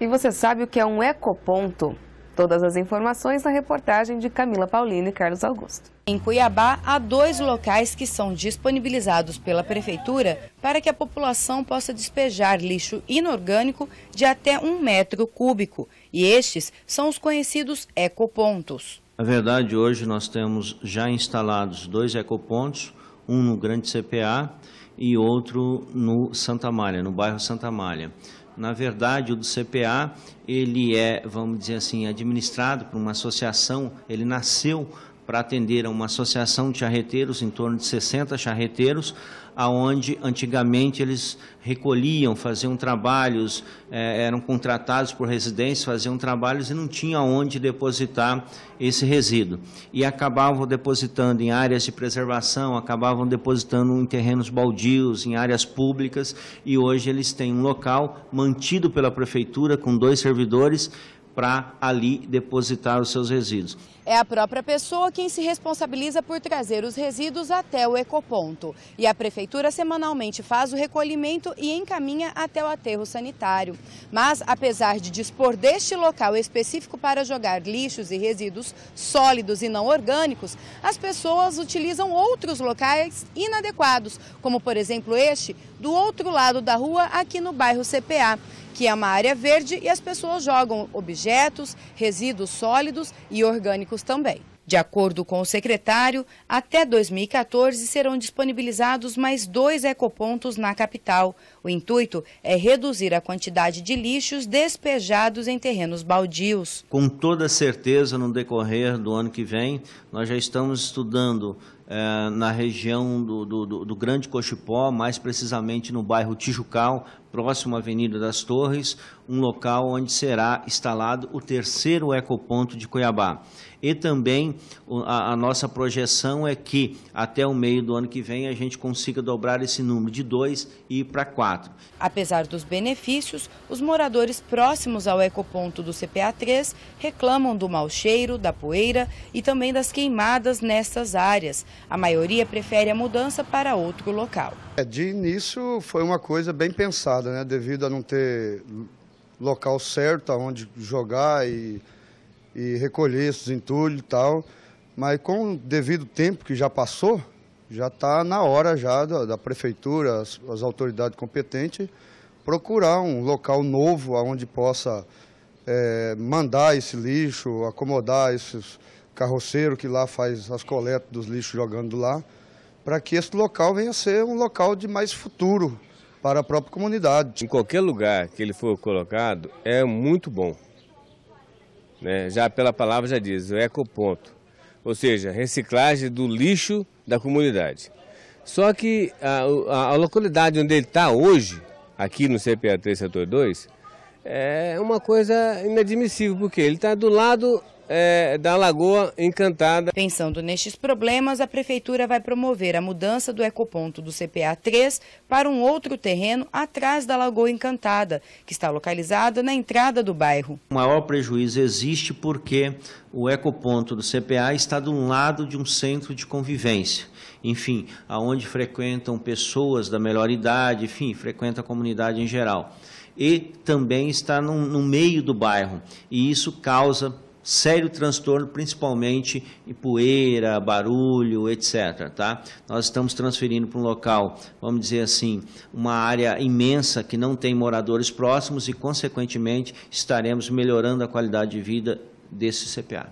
E você sabe o que é um ecoponto? Todas as informações na reportagem de Camila Paulino e Carlos Augusto. Em Cuiabá, há dois locais que são disponibilizados pela Prefeitura para que a população possa despejar lixo inorgânico de até um metro cúbico. E estes são os conhecidos ecopontos. Na verdade, hoje nós temos já instalados dois ecopontos, um no Grande CPA e outro no Santa Malha, no bairro Santa Malha. Na verdade, o do CPA, ele é, vamos dizer assim, administrado por uma associação, ele nasceu para atender a uma associação de charreteiros, em torno de 60 charreteiros, aonde antigamente eles recolhiam, faziam trabalhos, eh, eram contratados por residentes, faziam trabalhos e não tinha onde depositar esse resíduo. E acabavam depositando em áreas de preservação, acabavam depositando em terrenos baldios, em áreas públicas, e hoje eles têm um local mantido pela prefeitura com dois servidores para ali depositar os seus resíduos. É a própria pessoa quem se responsabiliza por trazer os resíduos até o ecoponto. E a prefeitura semanalmente faz o recolhimento e encaminha até o aterro sanitário. Mas, apesar de dispor deste local específico para jogar lixos e resíduos sólidos e não orgânicos, as pessoas utilizam outros locais inadequados, como por exemplo este, do outro lado da rua, aqui no bairro CPA que é uma área verde e as pessoas jogam objetos, resíduos sólidos e orgânicos também. De acordo com o secretário, até 2014 serão disponibilizados mais dois ecopontos na capital. O intuito é reduzir a quantidade de lixos despejados em terrenos baldios. Com toda certeza, no decorrer do ano que vem, nós já estamos estudando é, na região do, do, do Grande Cochipó, mais precisamente no bairro Tijucal, próximo à Avenida das Torres, um local onde será instalado o terceiro ecoponto de Cuiabá. E também a, a, nossa projeção é que até o meio do ano que vem a gente consiga dobrar esse número de dois e ir para quatro. Apesar dos benefícios, os moradores próximos ao ecoponto do CPA3 reclamam do mau cheiro, da poeira e também das queimadas nessas áreas. A maioria prefere a mudança para outro local. É, de início foi uma coisa bem pensada complicada, né? Devido a não ter local certo onde jogar e, e recolher esses entulhos e tal. Mas com o devido tempo que já passou, já está na hora já da, da prefeitura, as, as, autoridades competentes, procurar um local novo onde possa é, mandar esse lixo, acomodar esses carroceiros que lá faz as coletas dos lixos jogando lá, para que esse local venha a ser um local de mais futuro para a própria comunidade. Em qualquer lugar que ele for colocado, é muito bom. Né? Já pela palavra já diz, o ecoponto. Ou seja, reciclagem do lixo da comunidade. Só que a, a, a localidade onde ele está hoje, aqui no CPA 3, setor 2, é uma coisa inadmissível, porque ele está do lado é, da Lagoa Encantada. Pensando nestes problemas, a Prefeitura vai promover a mudança do ecoponto do CPA 3 para um outro terreno atrás da Lagoa Encantada, que está localizada na entrada do bairro. O maior prejuízo existe porque o ecoponto do CPA está de um lado de um centro de convivência. Enfim, aonde frequentam pessoas da melhor idade, enfim, frequenta a comunidade em geral. E também está no meio do bairro. E isso causa sério transtorno, principalmente em poeira, barulho, etc. Tá? Nós estamos transferindo para um local, vamos dizer assim, uma área imensa que não tem moradores próximos e, consequentemente, estaremos melhorando a qualidade de vida desse CPA.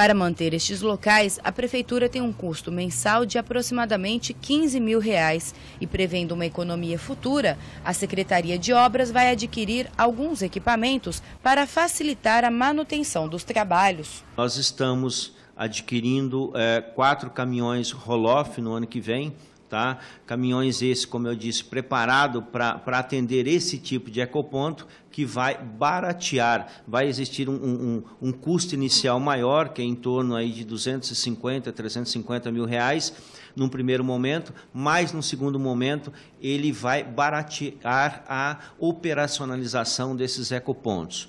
Para manter estes locais, a Prefeitura tem um custo mensal de aproximadamente 15 mil reais e, prevendo uma economia futura, a Secretaria de Obras vai adquirir alguns equipamentos para facilitar a manutenção dos trabalhos. Nós estamos adquirindo é, quatro caminhões Roloff no ano que vem, tá? Caminhões esse, como eu disse, preparado para atender esse tipo de ecoponto que vai baratear, vai existir um, um, um, custo inicial maior, que é em torno aí de 250, 350 mil reais, num primeiro momento, mas no segundo momento ele vai baratear a operacionalização desses ecopontos.